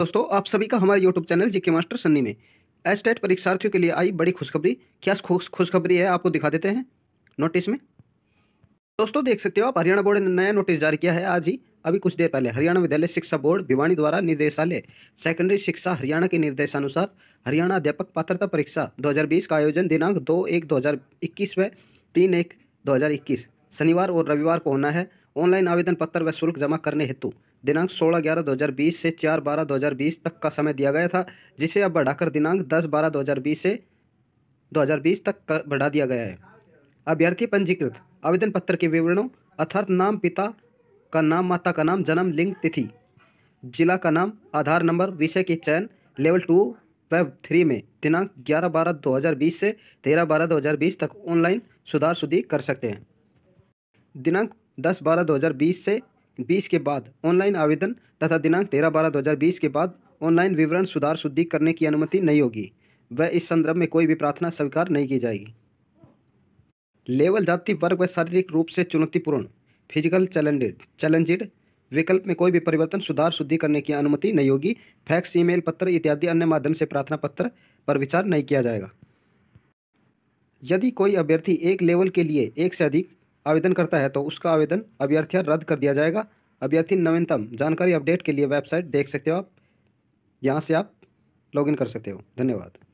दोस्तों आप सभी का हमारे YouTube channel GK master Sunny में एस टेट परीक्षार्थियों के लिए आई बड़ी खुशखबरी क्या खुशखबरी है आपको दिखा देते हैं नोटिस में दोस्तों देख सकते हो आप हरियाणा बोर्ड ने नया नोटिस जारी किया है आज ही अभी कुछ देर पहले हरियाणा विद्यालय शिक्षा बोर्ड भिवानी द्वारा निदेशालय सेकेंडरी शिक्षा हरियाणा के निर्देशानुसार हरियाणा अध्यापक पात्रता परीक्षा दो का आयोजन दिनांक दो एक दो हज़ार इक्कीस व तीन एक दो हज़ार इक्कीस शनिवार और रविवार को होना है ऑनलाइन आवेदन पत्र व शुल्क जमा करने हेतु दिनांक 16 ग्यारह 2020 से 4 बारह 2020 तक का समय दिया गया था जिसे अब बढ़ाकर दिनांक 10 बारह 2020 से 2020 तक बढ़ा दिया गया है अभ्यर्थी पंजीकृत आवेदन पत्र के विवरणों अर्थात नाम पिता का नाम माता का नाम जन्म लिंग तिथि जिला का नाम आधार नंबर विषय के चयन लेवल टू वेब थ्री में दिनांक ग्यारह बारह 2020 से तेरह बारह 2020 तक ऑनलाइन सुधार सुधी कर सकते हैं दिनांक दस बारह 2020 से बीस के बाद ऑनलाइन आवेदन तथा दिनांक तेरह बारह दो हज़ार बीस के बाद ऑनलाइन विवरण सुधार शुद्धि करने की अनुमति नहीं होगी व इस संदर्भ में कोई भी प्रार्थना स्वीकार नहीं की जाएगी लेवल जाति वर्ग व शारीरिक रूप से चुनौतीपूर्ण फिजिकल चैलेंजेड चैलेंजेड विकल्प में कोई भी परिवर्तन सुधार शुद्धि करने की अनुमति नहीं होगी फैक्स ईमेल पत्र इत्यादि अन्य माध्यम से प्रार्थना पत्र पर विचार नहीं किया जाएगा यदि कोई अभ्यर्थी एक लेवल के लिए एक से अधिक आवेदन करता है तो उसका आवेदन अभ्यर्थियाँ रद्द कर दिया जाएगा अभ्यर्थी नवीनतम जानकारी अपडेट के लिए वेबसाइट देख सकते हो आप यहाँ से आप लॉगिन कर सकते हो धन्यवाद